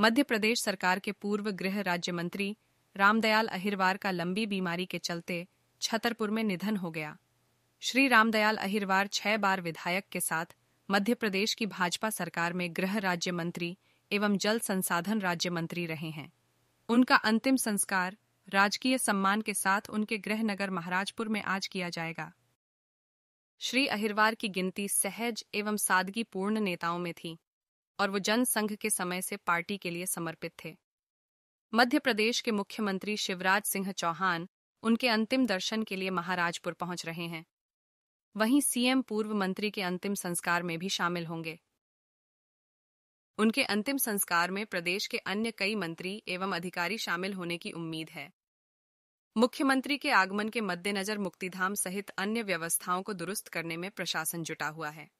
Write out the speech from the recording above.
मध्य प्रदेश सरकार के पूर्व गृह राज्य मंत्री रामदयाल अहिरवार का लंबी बीमारी के चलते छतरपुर में निधन हो गया श्री रामदयाल अहिरवार छह बार विधायक के साथ मध्य प्रदेश की भाजपा सरकार में गृह राज्य मंत्री एवं जल संसाधन राज्य मंत्री रहे हैं उनका अंतिम संस्कार राजकीय सम्मान के साथ उनके गृह नगर महाराजपुर में आज किया जाएगा श्री अहिरवार की गिनती सहज एवं सादगी पूर्ण नेताओं में थी और वो जनसंघ के समय से पार्टी के लिए समर्पित थे मध्य प्रदेश के मुख्यमंत्री शिवराज सिंह चौहान उनके अंतिम दर्शन के लिए महाराजपुर पहुंच रहे हैं वहीं सीएम पूर्व मंत्री के अंतिम संस्कार में भी शामिल होंगे उनके अंतिम संस्कार में प्रदेश के अन्य कई मंत्री एवं अधिकारी शामिल होने की उम्मीद है मुख्यमंत्री के आगमन के मद्देनजर मुक्तिधाम सहित अन्य व्यवस्थाओं को दुरुस्त करने में प्रशासन जुटा हुआ है